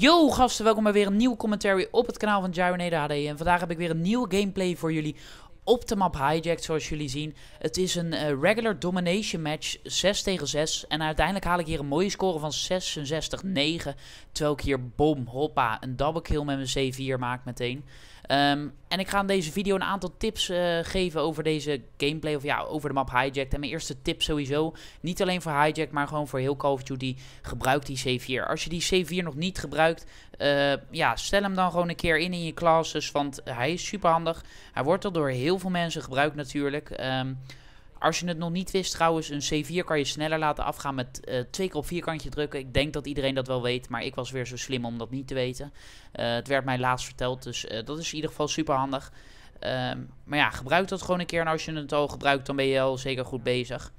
Yo gasten, welkom bij weer een nieuw commentary op het kanaal van Gyronade HD. En vandaag heb ik weer een nieuwe gameplay voor jullie op de map Hijacked zoals jullie zien. Het is een eh, regular domination match 6 tegen 6. En uiteindelijk haal ik hier een mooie score van 66-9. Terwijl ik hier bom, hoppa, een double kill met mijn C4 maak meteen. Ehm, en ik ga in deze video een aantal tips eh, geven over deze gameplay. Of ja, over de map Hijacked. En mijn eerste tip sowieso. Niet alleen voor Hijack, maar gewoon voor heel Call of Duty. Gebruik die C4. Als je die C4 nog niet gebruikt, eh, ja, stel hem dan gewoon een keer in in je classes. Want hij is super handig. Hij wordt al door heel veel mensen gebruikt natuurlijk. Ehm, als je het nog niet wist, trouwens, een C4 kan je sneller laten afgaan met eh, twee keer op vierkantje drukken. Ik denk dat iedereen dat wel weet, maar ik was weer zo slim om dat niet te weten. Eh, het werd mij laatst verteld, dus eh, dat is in ieder geval super handig. Ehm, maar ja, gebruik dat gewoon een keer. En als je het al gebruikt, dan ben je al zeker goed bezig.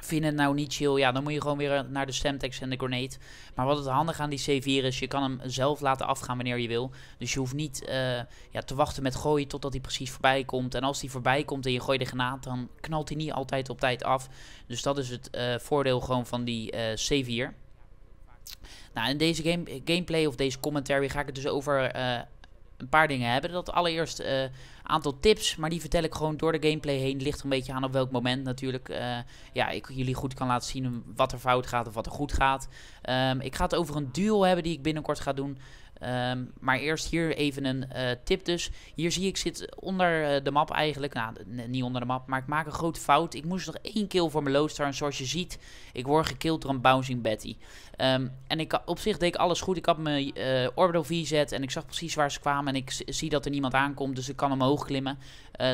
Vind het nou niet chill, ja, dan moet je gewoon weer eh, naar de stemtext en de Grenade. Maar wat het handig aan die C4 is, je kan hem zelf laten afgaan wanneer je wil. Dus je hoeft niet eh, ja, te wachten met gooien totdat hij precies voorbij komt. En als hij voorbij komt en je gooit de granaat, dan knalt hij niet altijd op tijd af. Dus dat is het eh, voordeel gewoon van die C4. Nou, in deze game gameplay of deze commentary ga ik het dus over een paar dingen hebben. Dat allereerst een eh, aantal tips, maar die vertel ik gewoon door de gameplay heen. Ligt een beetje aan op welk moment natuurlijk eh, ja, ik jullie goed kan laten zien wat er fout gaat of wat er goed gaat. Ehm, ik ga het over een duel hebben die ik binnenkort ga doen. Ehm, maar eerst hier even een eh, tip dus. Hier zie ik zit onder eh, de map eigenlijk. Nou, niet onder de map, maar ik maak een grote fout. Ik moest nog één kill voor mijn loodstar. En zoals je ziet, ik word gekild door een bouncing Betty. Ehm, en ik, op zich deed ik alles goed. Ik had mijn uh, orbital zet en ik zag precies waar ze kwamen. En ik zie dat er niemand aankomt, dus ik kan omhoog klimmen.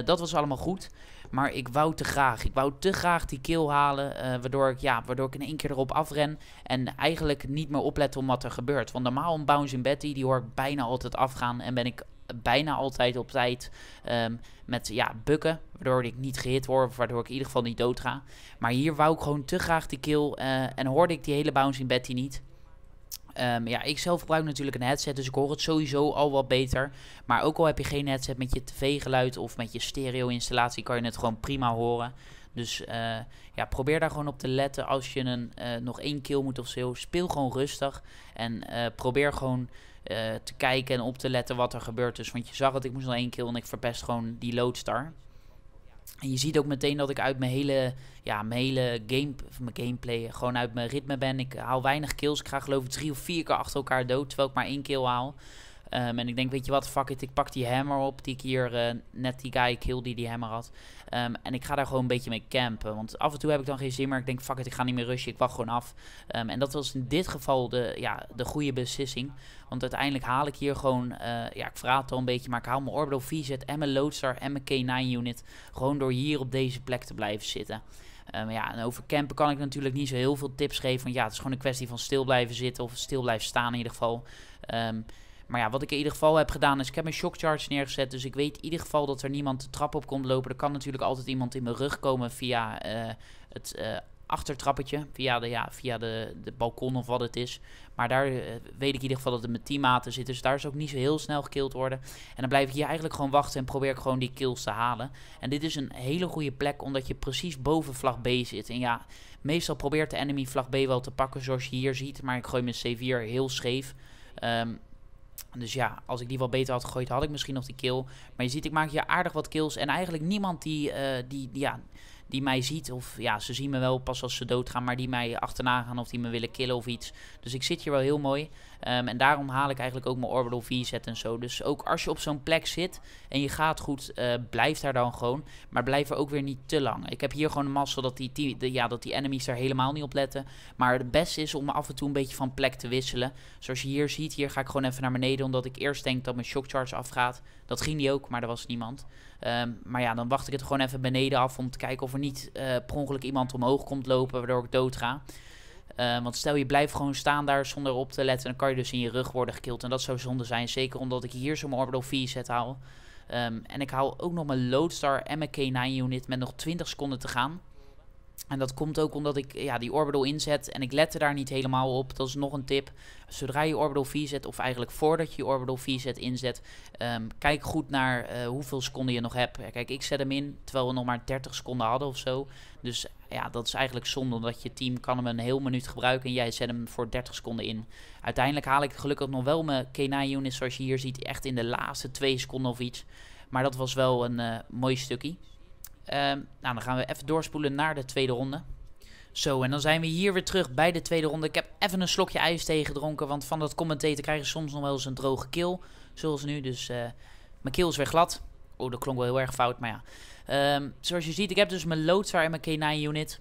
dat was allemaal goed. Maar ik wou te graag. Ik wou te graag die kill halen. Eh, waardoor, ik, ja, waardoor ik in één keer erop afren. En eigenlijk niet meer opletten om wat er gebeurt. Want normaal een bounce in Betty, die hoor ik bijna altijd afgaan. En ben ik bijna altijd op tijd ehm, met ja, bukken. Waardoor ik niet gehit word. waardoor ik in ieder geval niet dood ga. Maar hier wou ik gewoon te graag die kill. Eh, en hoorde ik die hele bounce in Betty niet. Ehm, ja, ik zelf gebruik natuurlijk een headset, dus ik hoor het sowieso al wat beter. Maar ook al heb je geen headset met je tv-geluid of met je stereo-installatie, kan je het gewoon prima horen. Dus eh, ja, probeer daar gewoon op te letten als je een, eh, nog één kill moet of zo. Speel gewoon rustig en eh, probeer gewoon te kijken en op te letten wat er gebeurt. dus Want je zag dat ik moest nog één kill en ik verpest gewoon die loadstar. En je ziet ook meteen dat ik uit mijn hele, ja, mijn hele game, mijn gameplay gewoon uit mijn ritme ben. Ik haal weinig kills. Ik ga geloof ik drie of vier keer achter elkaar dood, terwijl ik maar één kill haal. Ehm, en ik denk, weet je wat, fuck it, ik pak die hammer op die ik hier eh, net die guy kill die die hammer had. Ehm, en ik ga daar gewoon een beetje mee campen. Want af en toe heb ik dan geen zin meer. Ik denk, fuck it, ik ga niet meer rushen, ik wacht gewoon af. Ehm, en dat was in dit geval de, ja, de goede beslissing. Want uiteindelijk haal ik hier gewoon, eh, ja, ik verraad al een beetje, maar ik haal mijn Orbital zet en mijn loadstar en mijn K9 unit. Gewoon door hier op deze plek te blijven zitten. ja, en over campen kan ik natuurlijk niet zo heel veel tips geven. Want ja, het is gewoon een kwestie van stil blijven zitten of stil blijven staan in ieder geval. Um, maar ja, wat ik in ieder geval heb gedaan is, ik heb mijn shock charge neergezet. Dus ik weet in ieder geval dat er niemand de trap op komt lopen. Er kan natuurlijk altijd iemand in mijn rug komen via eh, het eh, achtertrappetje. Via, de, ja, via de, de balkon of wat het is. Maar daar eh, weet ik in ieder geval dat het met teammaten zit. Dus daar is ook niet zo heel snel gekild worden. En dan blijf ik hier eigenlijk gewoon wachten en probeer ik gewoon die kills te halen. En dit is een hele goede plek omdat je precies boven vlag B zit. En ja, meestal probeert de enemy vlag B wel te pakken zoals je hier ziet. Maar ik gooi mijn C4 heel scheef. Um, dus ja, als ik die wel beter had gegooid, had ik misschien nog die kill. Maar je ziet, ik maak hier aardig wat kills. En eigenlijk niemand die, eh, die, die ja, die mij ziet. Of ja, ze zien me wel pas als ze doodgaan, maar die mij achterna gaan of die me willen killen of iets. Dus ik zit hier wel heel mooi. Ehm, en daarom haal ik eigenlijk ook mijn Orbital V-set en zo. Dus ook als je op zo'n plek zit en je gaat goed, uh, blijf daar dan gewoon. Maar blijf er ook weer niet te lang. Ik heb hier gewoon een massa dat die, ja, dat die enemies daar helemaal niet op letten. Maar het beste is om af en toe een beetje van plek te wisselen. Zoals dus je hier ziet, hier ga ik gewoon even naar beneden. Omdat ik eerst denk dat mijn shock charge afgaat. Dat ging die ook, maar er was niemand. Ehm, maar ja, dan wacht ik het gewoon even beneden af om te kijken of er niet uh, per ongeluk iemand omhoog komt lopen, waardoor ik doodga. Ehm, want stel je blijft gewoon staan daar zonder op te letten, dan kan je dus in je rug worden gekild. En dat zou zonde zijn, zeker omdat ik hier zo'n Orbital v set haal. Ehm, en ik haal ook nog mijn loadstar en mijn K9 unit met nog 20 seconden te gaan. En dat komt ook omdat ik ja, die orbital inzet en ik lette daar niet helemaal op. Dat is nog een tip. Zodra je orbital V zet, of eigenlijk voordat je orbital V zet inzet, ehm, kijk goed naar eh, hoeveel seconden je nog hebt. kijk, ik zet hem in terwijl we nog maar 30 seconden hadden of zo. Dus ja, dat is eigenlijk zonde, omdat je team kan hem een heel minuut gebruiken en jij zet hem voor 30 seconden in. Uiteindelijk haal ik gelukkig nog wel mijn Kenai unit zoals je hier ziet, echt in de laatste 2 seconden of iets. Maar dat was wel een eh, mooi stukje. Ehm, nou, dan gaan we even doorspoelen naar de tweede ronde. Zo, en dan zijn we hier weer terug bij de tweede ronde. Ik heb even een slokje ijs gedronken, want van dat commentator krijgen ze soms nog wel eens een droge kill Zoals nu, dus eh, mijn keel is weer glad. Oh, dat klonk wel heel erg fout, maar ja. Ehm, zoals je ziet, ik heb dus mijn loodzwaar en mijn K9 unit.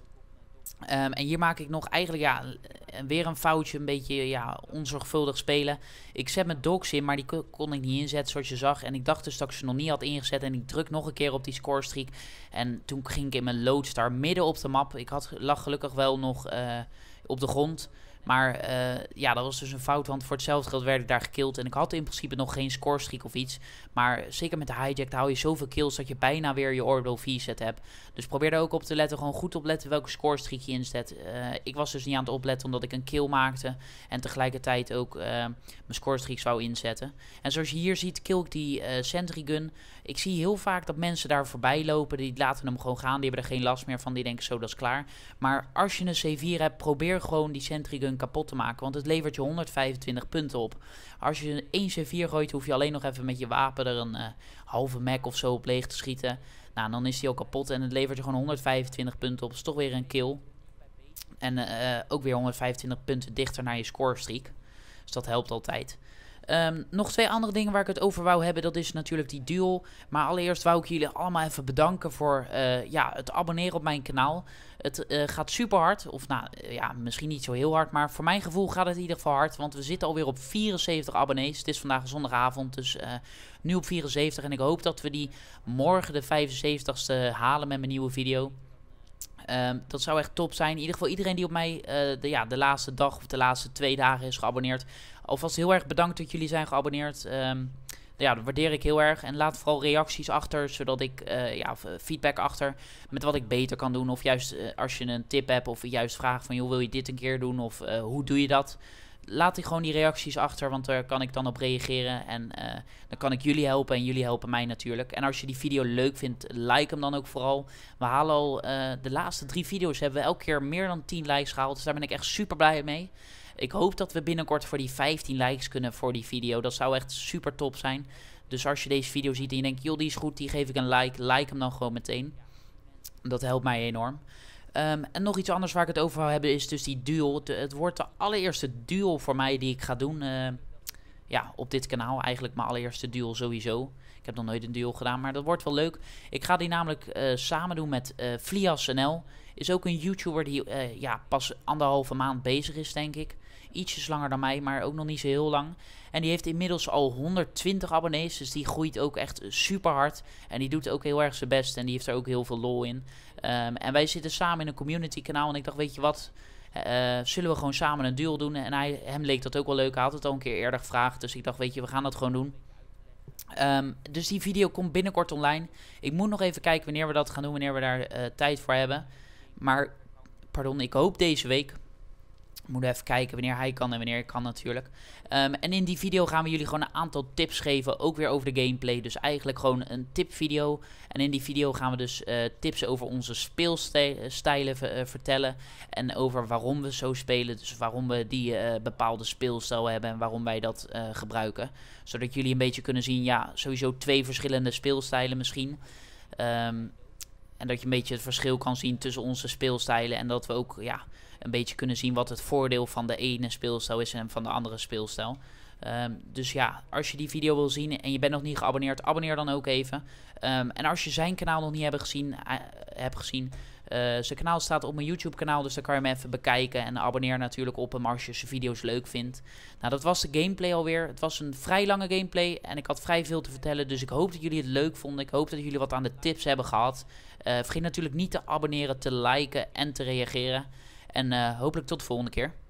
Ehm, en hier maak ik nog eigenlijk ja, eh, weer een foutje, een beetje ja, onzorgvuldig spelen. Ik zet mijn docs in, maar die kon ik niet inzetten zoals je zag. En ik dacht dus dat ik ze nog niet had ingezet en ik druk nog een keer op die scorestreak. En toen ging ik in mijn loodstar midden op de map. Ik had, lag gelukkig wel nog eh, op de grond. Maar eh, ja, dat was dus een fout, want voor hetzelfde geld werd ik daar gekild. En ik had in principe nog geen scorestreak of iets. Maar zeker met de hijack hou je zoveel kills dat je bijna weer je orbital V-set hebt. Dus probeer er ook op te letten, gewoon goed op letten welke scorestreak je inzet. Eh, ik was dus niet aan het opletten omdat ik een kill maakte. En tegelijkertijd ook eh, mijn scorestreak zou inzetten. En zoals je hier ziet, kill ik die sentry gun. Ik zie heel vaak dat mensen daar voorbij lopen. Die laten hem gewoon gaan. Die hebben er geen last meer van. Die denken zo, dat is klaar. Maar als je een C4 hebt, probeer gewoon die Sentrygun kapot te maken. Want het levert je 125 punten op. Als je 1 C4 gooit, hoef je alleen nog even met je wapen er een eh, halve Mac of zo op leeg te schieten. Nou, dan is die al kapot. En het levert je gewoon 125 punten op. Dat is toch weer een kill. En eh, eh, ook weer 125 punten dichter naar je scorestreak. Dus dat helpt altijd. Ehm, nog twee andere dingen waar ik het over wou hebben. Dat is natuurlijk die duel. Maar allereerst wou ik jullie allemaal even bedanken voor eh, ja, het abonneren op mijn kanaal. Het eh, gaat super hard. Of nou eh, ja, misschien niet zo heel hard. Maar voor mijn gevoel gaat het in ieder geval hard. Want we zitten alweer op 74 abonnees. Het is vandaag zondagavond. Dus nu op 74. En ik hoop dat we die morgen de 75ste halen met mijn nieuwe video. Ehm, dat zou echt top zijn. In ieder geval iedereen die op mij de, ja, de laatste dag of de laatste twee dagen is geabonneerd. Alvast heel erg bedankt dat jullie zijn geabonneerd. Um, ja, dat waardeer ik heel erg. En laat vooral reacties achter, zodat ik eh, ja, feedback achter met wat ik beter kan doen. Of juist eh, als je een tip hebt of juist vraagt van, joh, wil je dit een keer doen? Of eh, hoe doe je dat? Laat ik gewoon die reacties achter, want daar kan ik dan op reageren. En dan kan ik jullie helpen en jullie helpen mij natuurlijk. En als je die video leuk vindt, like hem dan ook vooral. We halen al de laatste drie video's hebben we elke keer meer dan 10 likes gehaald. Dus daar ben ik echt super blij mee. Ik hoop dat we binnenkort voor die 15 likes kunnen voor die video. Dat zou echt super top zijn. Dus als je deze video ziet en je denkt, joh, die is goed, die geef ik een like. Like hem dan gewoon meteen. Dat helpt mij enorm. Ehm, en nog iets anders waar ik het over wil hebben is dus die duel. het wordt de allereerste duel voor mij die ik ga doen. Eh, ja, op dit kanaal eigenlijk mijn allereerste duel sowieso. Ik heb nog nooit een duel gedaan, maar dat wordt wel leuk. Ik ga die namelijk eh, samen doen met uh, eh, Flias NL. Is ook een YouTuber die eh, ja, pas anderhalve maand bezig is, denk ik. Ietsjes langer dan mij, maar ook nog niet zo heel lang. En die heeft inmiddels al 120 abonnees. Dus die groeit ook echt super hard. En die doet ook heel erg zijn best. En die heeft er ook heel veel lol in. Ehm, en wij zitten samen in een community kanaal. En ik dacht, weet je wat? zullen we gewoon samen een duel doen? En hij, hem leek dat ook wel leuk. Hij had het al een keer eerder gevraagd. Dus ik dacht, weet je, we gaan dat gewoon doen. Ehm, dus die video komt binnenkort online. Ik moet nog even kijken wanneer we dat gaan doen, wanneer we daar eh, tijd voor hebben. Maar, pardon, ik hoop deze week. Moeten even kijken wanneer hij kan en wanneer ik kan natuurlijk. Ehm, en in die video gaan we jullie gewoon een aantal tips geven. Ook weer over de gameplay. Dus eigenlijk gewoon een tipvideo. En in die video gaan we dus eh, tips over onze speelstijlen eh, vertellen. En over waarom we zo spelen. Dus waarom we die eh, bepaalde speelstijl hebben en waarom wij dat gebruiken. Zodat jullie een beetje kunnen zien, ja, sowieso twee verschillende speelstijlen misschien. Um, en dat je een beetje het verschil kan zien tussen onze speelstijlen. En dat we ook ja, een beetje kunnen zien wat het voordeel van de ene speelstijl is en van de andere speelstijl. Ehm, dus ja, als je die video wil zien en je bent nog niet geabonneerd, abonneer dan ook even. Ehm, en als je zijn kanaal nog niet eh, hebt gezien, hebt gezien eh, zijn kanaal staat op mijn YouTube-kanaal, dus daar kan je hem even bekijken. En abonneer natuurlijk op hem als je zijn video's leuk vindt. Nou, dat was de gameplay alweer. Het was een vrij lange gameplay en ik had vrij veel te vertellen. Dus ik hoop dat jullie het leuk vonden. Ik hoop dat jullie wat aan de tips hebben gehad. Eh, vergeet natuurlijk niet te abonneren, te liken en te reageren. En eh, hopelijk tot de volgende keer.